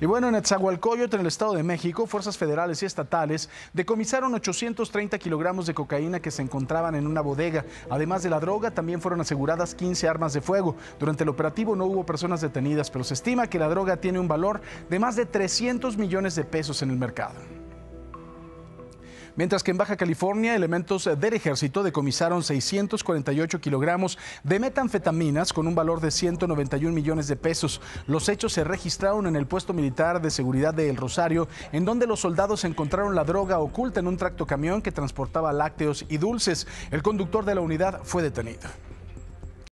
Y bueno, en Atzahualcoyot, en el Estado de México, fuerzas federales y estatales decomisaron 830 kilogramos de cocaína que se encontraban en una bodega. Además de la droga, también fueron aseguradas 15 armas de fuego. Durante el operativo no hubo personas detenidas, pero se estima que la droga tiene un valor de más de 300 millones de pesos en el mercado mientras que en Baja California elementos del ejército decomisaron 648 kilogramos de metanfetaminas con un valor de 191 millones de pesos. Los hechos se registraron en el puesto militar de seguridad de El Rosario, en donde los soldados encontraron la droga oculta en un tractocamión que transportaba lácteos y dulces. El conductor de la unidad fue detenido.